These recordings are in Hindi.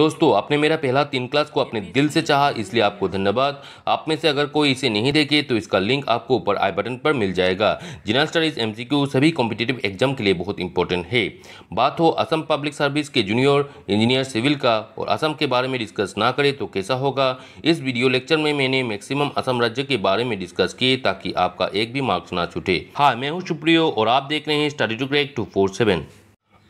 दोस्तों आपने मेरा पहला तीन क्लास को अपने दिल से चाहा इसलिए आपको धन्यवाद आप में से अगर कोई इसे नहीं देखे तो इसका लिंक आपको ऊपर आई बटन पर मिल जाएगा जनरल स्टडीज एमसीक्यू सभी कॉम्पिटेटिव एग्जाम के लिए बहुत इंपॉर्टेंट है बात हो असम पब्लिक सर्विस के जूनियर इंजीनियर सिविल का और असम के बारे में डिस्कस ना करें तो कैसा होगा इस वीडियो लेक्चर में मैंने मैक्सिमम असम राज्य के बारे में डिस्कस किए ताकि आपका एक भी मार्क्स ना छूटे हाँ मैं हूँ सुप्रियो और आप देख रहे हैं study to crack two four seven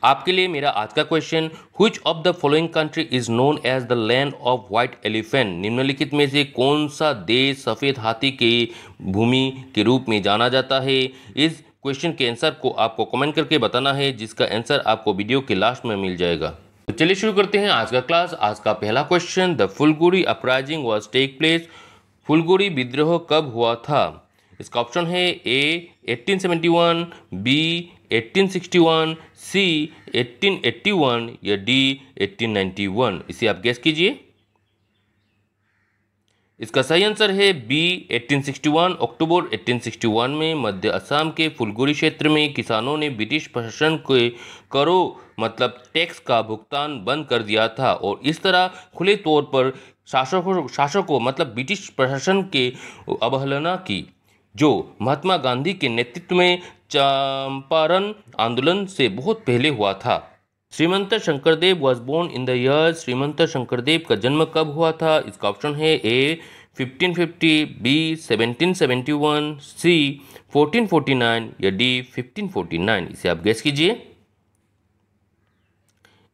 आपके लिए मेरा आज का question which of the following country is known as the land of white elephant निम्नलिखित में से कौन सा देश सफ़ेद हाथी के भूमि के रूप में जाना जाता है इस क्वेश्चन के आंसर को आपको कमेंट करके बताना है जिसका आंसर आपको वीडियो के लास्ट में मिल जाएगा तो चलिए शुरू करते हैं आज का क्लास आज का पहला question the Phulaguri uprising was take place Phulaguri विद्रोह कब हुआ था इसका ऑप्शन है ए 1871, बी 1861, सी 1881 या डी 1891 इसे आप गैस कीजिए इसका सही आंसर है बी 1861 अक्टूबर 1861 में मध्य असम के फुलगुरी क्षेत्र में किसानों ने ब्रिटिश प्रशासन के करो मतलब टैक्स का भुगतान बंद कर दिया था और इस तरह खुले तौर पर शासकों शासकों मतलब ब्रिटिश प्रशासन के अवहेलना की जो महात्मा गांधी के नेतृत्व में चंपारण आंदोलन से बहुत पहले हुआ था Srimanta Sankardev was born in the year Srimanta Sankardev का जन्म कब हुआ था इसका ऑप्शन है ए 1550 बी 1771 सी 1449 या डी 1549 इसे आप गैस कीजिए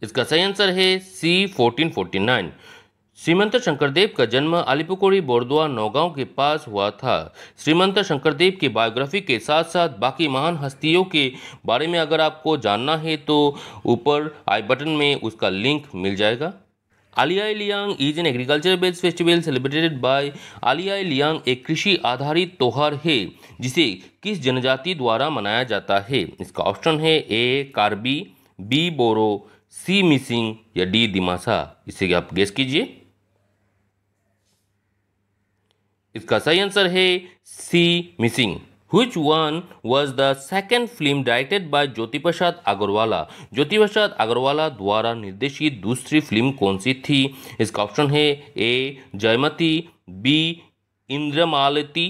इसका सही आंसर है सी 1449 श्रीमंत शंकरदेव का जन्म अलीपुकोड़ी बोरदुआ नौगांव के पास हुआ था श्रीमंत शंकरदेव की बायोग्राफी के साथ साथ बाकी महान हस्तियों के बारे में अगर आपको जानना है तो ऊपर आई बटन में उसका लिंक मिल जाएगा Ali Aye Ligang is an agriculture based festival celebrated by Ali Aye Ligang एक कृषि आधारित त्यौहार है जिसे किस जनजाति द्वारा मनाया जाता है इसका ऑप्शन है A Karbi B Bodo C Mising या डी दिमाशा इसे आप गेस कीजिए इसका सही आंसर है C Mising which one was the second film directed by Jyoti Prasad Agarwala Jyoti Prasad Agarwala द्वारा निर्देशित दूसरी फिल्म कौन सी थी इसका ऑप्शन है ए जयमती बी इंद्रमालती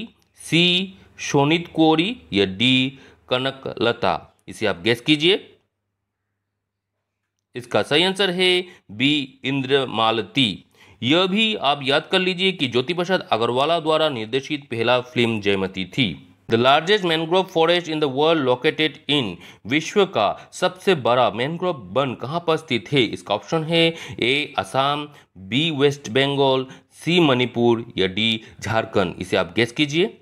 सी शोनित कोरी या डी कनकलता इसे आप गैस कीजिए इसका सही आंसर है बी इंद्रमालती यह भी आप याद कर लीजिए कि ज्योति प्रसाद अग्रवाला द्वारा निर्देशित पहला फिल्म जयमती थी the largest mangrove forest in the world located in विश्व का सबसे बड़ा मैनग्रोव वन कहाँ पर स्थित है इसका ऑप्शन है A Assam B waste Bengal C Manipur या डी झारखंड इसे आप गेस कीजिए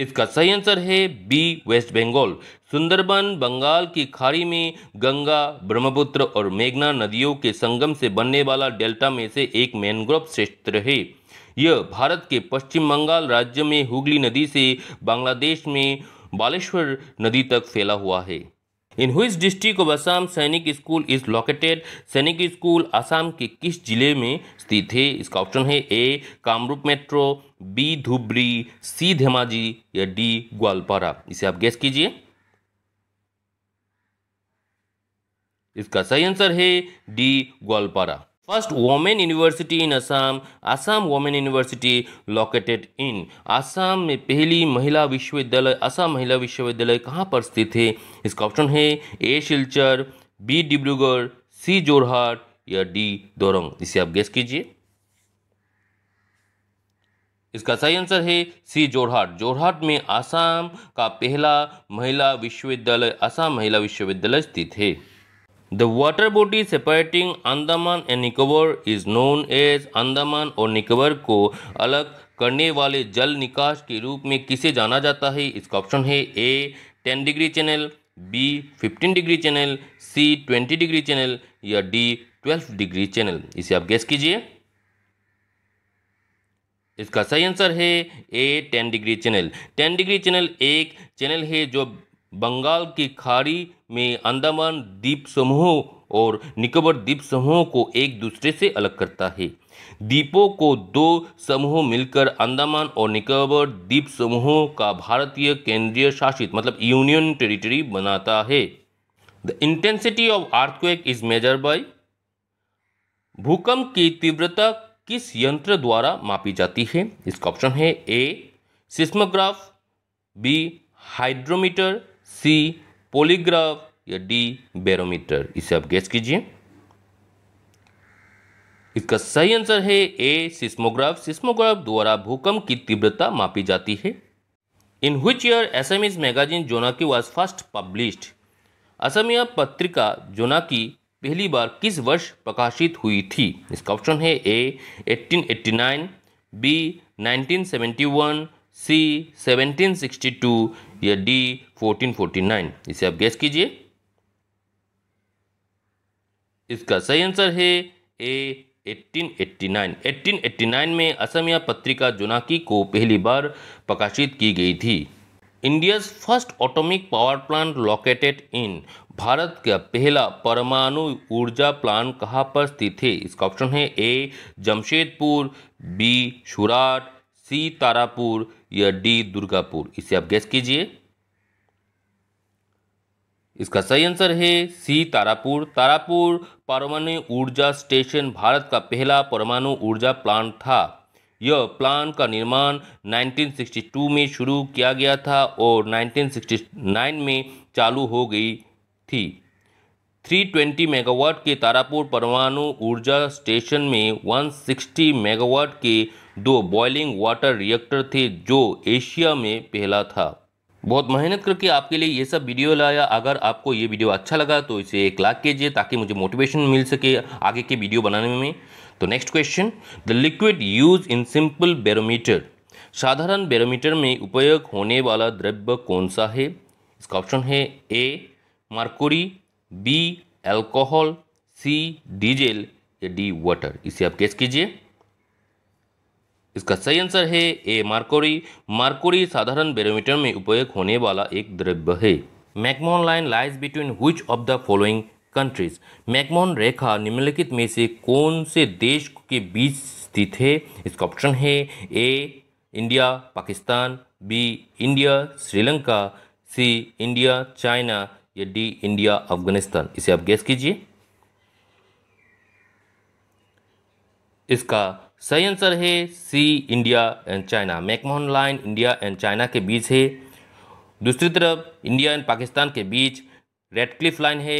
इसका सही आंसर है बी वेस्ट बंगाल सुंदरबन बंगाल की खाड़ी में गंगा ब्रह्मपुत्र और मेघना नदियों के संगम से बनने वाला डेल्टा में से एक मैनग्रोव क्षेत्र है यह भारत के पश्चिम बंगाल राज्य में हुगली नदी से बांग्लादेश में बालेश्वर नदी तक फैला हुआ है इन हुई district of Assam Sainik school is located Sainik school Assam के किस जिले में स्थित है इसका ऑप्शन है A Kamrup metro B Dhubri C Dhemaji या डी ग्वालपारा इसे आप गैस कीजिए इसका सही आंसर है D Goalpara first women university in Assam Assam women university located in Assam में पहली महिला विश्वविद्यालय असम महिला विश्वविद्यालय कहाँ पर स्थित है इसका ऑप्शन है A Silchar B Dibrugarh C Jorhat या डी दोरंग इसे आप गेस कीजिए इसका सही आंसर है सी जोरहाट जोरहाट में आसाम का पहला महिला विश्वविद्यालय आसाम महिला विश्वविद्यालय स्थित है The water body separating Andaman and Nicobar is known as Andaman और निकोबर को अलग करने वाले जल निकास के रूप में किसे जाना जाता है इसका ऑप्शन है A 10 degree channel B 15 degree channel C 20 degree channel या डी 12 डिग्री चैनल इसे आप गैस कीजिए इसका सही आंसर है A 10 degree channel 10 degree channel एक चैनल है जो बंगाल की खाड़ी में अंडमान द्वीप समूह और निकोबर द्वीप समूहों को एक दूसरे से अलग करता है द्वीपों को दो समूह मिलकर अंडमान और निकोबर द्वीप समूहों का भारतीय केंद्रीय शासित मतलब यूनियन टेरिटरी बनाता है the intensity of earthquake is measure by भूकंप की तीव्रता किस यंत्र द्वारा मापी जाती है इसका ऑप्शन है A seismograph B hydrometer C polygraph या डी बैरोमीटर इसे आप गेस कीजिए इसका सही आंसर है ए सिस्मोग्राफ सिस्मोग्राफ द्वारा भूकंप की तीव्रता मापी जाती है in which year Assamese magazine Jonaki was first published Asamiya पत्रिका जोनाकी पहली बार किस वर्ष प्रकाशित हुई थी इसका ऑप्शन है ए 1889 बी 1971 सी 1762 या डी फोर्टीन फोर्टी नाइन इसे आप गैस कीजिए इसका सही आंसर है ए 1889 1889 में असमिया पत्रिका जुनाकी को पहली बार प्रकाशित की गई थी India's first atomic power plant located in Bharat का पहला परमाणु ऊर्जा प्लांट कहाँ पर स्थित है इसका ऑप्शन है A Jamshedpur B Surat C Tarapur या डी दुर्गापुर इसे आप गैस कीजिए इसका सही आंसर है सी तारापुर तारापुर परमाणु ऊर्जा स्टेशन भारत का पहला परमाणु ऊर्जा प्लांट था यह प्लांट का निर्माण 1962 में शुरू किया गया था और 1969 में चालू हो गई थी 320 मेगावाट के तारापुर परमाणु ऊर्जा स्टेशन में 160 मेगावाट के दो बॉयलिंग वाटर रिएक्टर थे जो एशिया में पहला था बहुत मेहनत करके आपके लिए ये सब वीडियो लाया अगर आपको ये वीडियो अच्छा लगा तो इसे एक लाइक कीजिए ताकि मुझे मोटिवेशन मिल सके आगे के वीडियो बनाने में तो next question the liquid used in simple barometer साधारण बैरोमीटर में उपयोग होने वाला द्रव्य कौन सा है इसका ऑप्शन है A mercury B alcohol C diesel या डी वाटर इसे आप कैस कीजिए इसका सही आंसर है ए मार्कोरी मार्कोरी साधारण बैरोमीटर में उपयोग होने वाला एक द्रव्य है McMahon line lies between which of the following countries McMahon रेखा निम्नलिखित में से कौन से देश के बीच स्थित है इसका ऑप्शन है A India Pakistan B India Sri Lanka C India China या डी इंडिया अफगानिस्तान इसे आप गैस कीजिए इसका सही आंसर है C India and China McMahon line India and China के बीच है दूसरी तरफ इंडिया एंड पाकिस्तान के बीच रेडक्लिफ लाइन है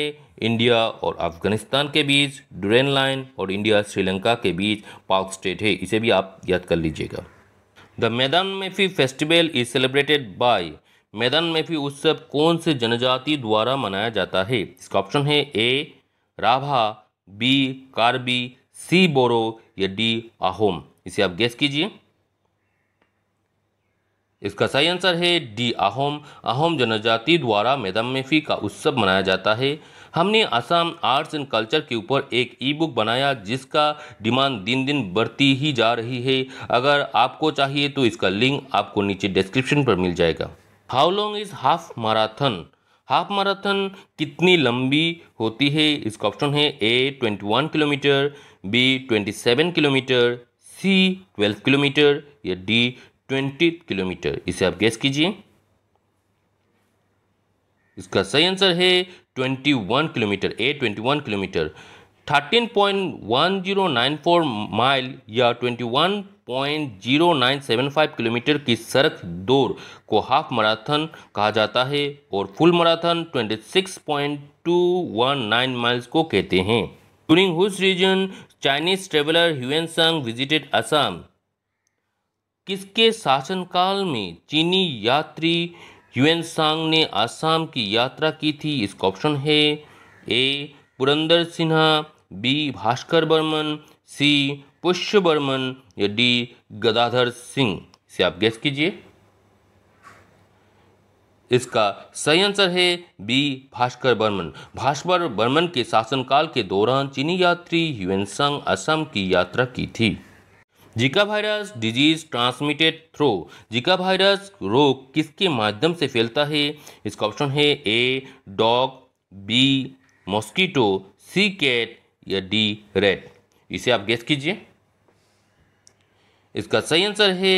इंडिया और अफगानिस्तान के बीच डुरेन लाइन और इंडिया श्रीलंका के बीच पाक स्टेट है इसे भी आप याद कर लीजिएगा the Medam Mephi festival is celebrated by Medam Mephi उत्सव कौन से जनजाति द्वारा मनाया जाता है इसका ऑप्शन है A Rabha B Karbi C Bodo या डी आहोम इसे आप गेस कीजिए इसका सही आंसर है डी आहोम आहोम जनजाति द्वारा मेदम्मेफी का उत्सव मनाया जाता है हमने असम आर्ट्स एंड कल्चर के ऊपर एक ई बुक बनाया जिसका डिमांड दिन दिन बढ़ती ही जा रही है अगर आपको चाहिए तो इसका लिंक आपको नीचे डिस्क्रिप्शन पर मिल जाएगा how long is half marathon half marathon कितनी लंबी होती है इसका ऑप्शन है A twenty one kilometre B twenty seven kilometre C twelve kilometre या डी ट्वेंटी किलोमीटर इसे आप गैस कीजिए इसका सही आंसर है twenty one kilometre A twenty one kilometre thirteen point one zero nine four mile या twenty one point zero nine seven five kilometre की सड़क दौड़ को हाफ मैराथन कहा जाता है और full marathon twenty six point two one nine miles को कहते हैं during whose reign Chinese traveller Hiuen Tsang visited Assam किसके शासनकाल में चीनी यात्री ह्यूएन सांग ने आसाम की यात्रा की थी इसका ऑप्शन है A Purandar Singha B Bhaskar Barman C Pushya Barman या डी गदाधर सिंह से आप गेस कीजिए इसका सही आंसर है बी भास्कर बर्मन भास्कर बर्मन के शासनकाल के दौरान चीनी यात्री ह्यूनसंग असम की यात्रा की थी Zika virus disease transmitted through Zika virus रोग किसके माध्यम से फैलता है इसका ऑप्शन है A dog B mosquito C cat या डी रेड इसे आप गेस कीजिए इसका सही आंसर है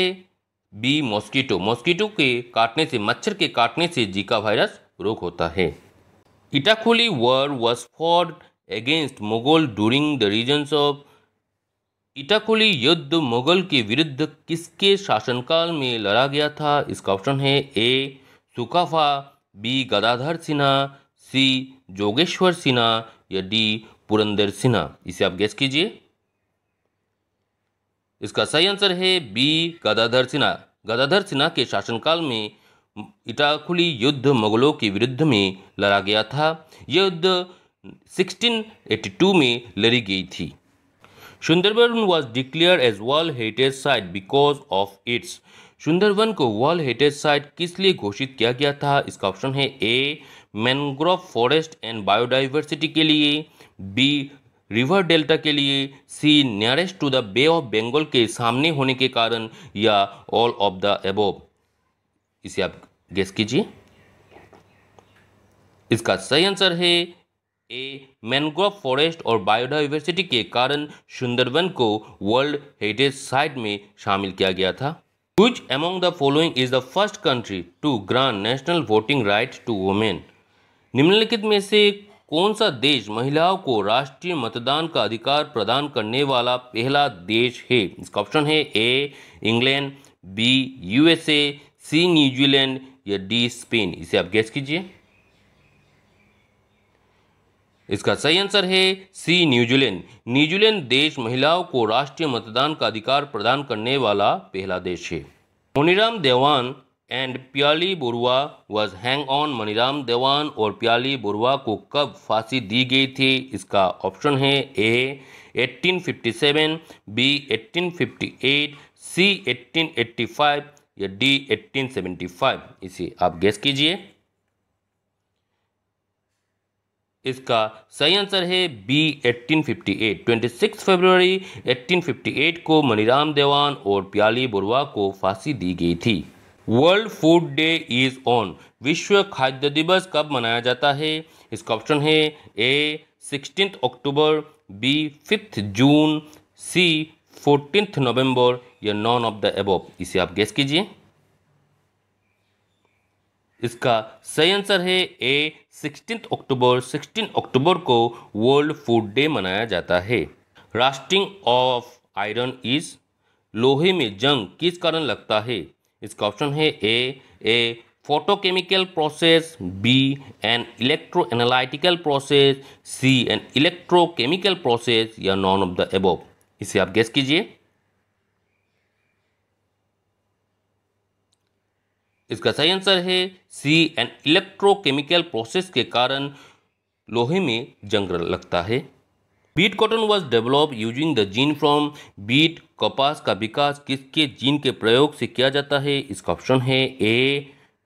बी मॉस्किटो मॉस्कीटो के काटने से मच्छर के काटने से जीका वायरस रोग होता है Itakhuli war was fought against Mughal during the reigns of Itakhuli युद्ध मुगल के विरुद्ध किसके शासनकाल में लड़ा गया था इसका ऑप्शन है A Sukaphaa B Gadadhar Singha C Jogeswar Singha या डी पुरंदर सिन्हा इसे आप गैस कीजिए इसका सही आंसर है बी गदाधर सिन्हा गदाधर सिन्हा के शासनकाल में इटाखुली युद्ध मुगलों के विरुद्ध में लड़ा गया था यह युद्ध 1682 में लड़ी गई थी Sundarban was declared as world heritage site because of its Sundarban को वर्ल्ड हेरिटेज साइट किस लिए घोषित किया गया था इसका ऑप्शन है A mangrove forest and biodiversity के लिए बी रिवर डेल्टा के लिए C nearest to the bay of Bengal के सामने होने के कारण या ऑल ऑफ द एबोव इसे आप गेस कीजिए इसका सही आंसर है ए मैनग्रोव फॉरेस्ट और बायोडाइवर्सिटी के कारण सुंदरवन को वर्ल्ड हेरिटेज साइट में शामिल किया गया था कुछ among the following is the first country to grant national voting right to women निम्नलिखित में से कौन सा देश महिलाओं को राष्ट्रीय मतदान का अधिकार प्रदान करने वाला पहला देश है इसका ऑप्शन है A England B USA C New Zealand या डी स्पेन इसे आप गैस कीजिए इसका सही आंसर है सी न्यूजीलैंड न्यूजीलैंड देश महिलाओं को राष्ट्रीय मतदान का अधिकार प्रदान करने वाला पहला देश है मोनीराम Dewan and Piyali Barua was hang on Maniram Dewan और प्याली बुरुआ को कब फांसी दी गई थी इसका ऑप्शन है ए 1857 बी 1858 सी 1885 या डी 1875 इसे आप गैस कीजिए इसका सही आंसर है बी 1858 26 फरवरी 1858 को मनीराम देवान और प्याली बुरुआ को फांसी दी गई थी world food day is on विश्व खाद्य दिवस कब मनाया जाता है इसका ऑप्शन है A sixteenth October B fifth June C fourteenth November या नॉन ऑफ द एबोव इसे आप गैस कीजिए इसका सही आंसर है ए सिक्सटींथ अक्टूबर सिक्सटीन अक्टूबर को वर्ल्ड फूड डे मनाया जाता है रास्टिंग ऑफ आयरन इज लोहे में जंग किस कारण लगता है इसका ऑप्शन है A a photochemical process B an electro analytical process C an electrochemical process या नॉन ऑफ द एबोव इसे आप गेस कीजिए इसका सही आंसर है सी एन इलेक्ट्रोकेमिकल प्रोसेस के कारण लोहे में जंग लगता है Bt cotton was develop using the gene from Bt कपास का विकास किसके जीन के प्रयोग से किया जाता है इसका ऑप्शन है A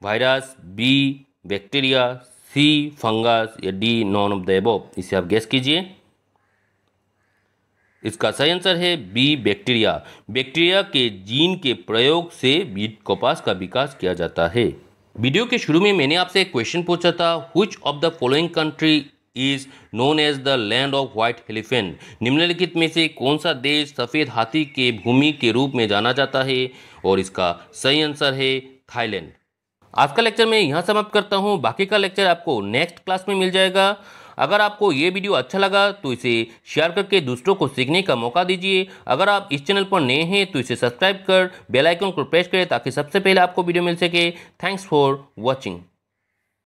virus B bacteria C fungus या D none of the above इसे आप गैस कीजिए इसका सही आंसर है बी बैक्टीरिया बैक्टीरिया के जीन के प्रयोग से बीट कपास का विकास किया जाता है वीडियो के शुरू में मैंने आपसे एक क्वेश्चन पूछा था which of the following country is known as the land of white elephant निम्नलिखित में से कौन सा देश सफ़ेद हाथी के भूमि के रूप में जाना जाता है और इसका सही आंसर है थाईलैंड आज का लेक्चर मैं यहाँ समाप्त करता हूँ बाकी का लेक्चर आपको नेक्स्ट क्लास में मिल जाएगा अगर आपको ये वीडियो अच्छा लगा तो इसे शेयर करके दूसरों को सीखने का मौका दीजिए अगर आप इस चैनल पर नए हैं तो इसे सब्सक्राइब कर बेल आइकन को प्रेस करें ताकि सबसे पहले आपको वीडियो मिल सके थैंक्स फॉर वॉचिंग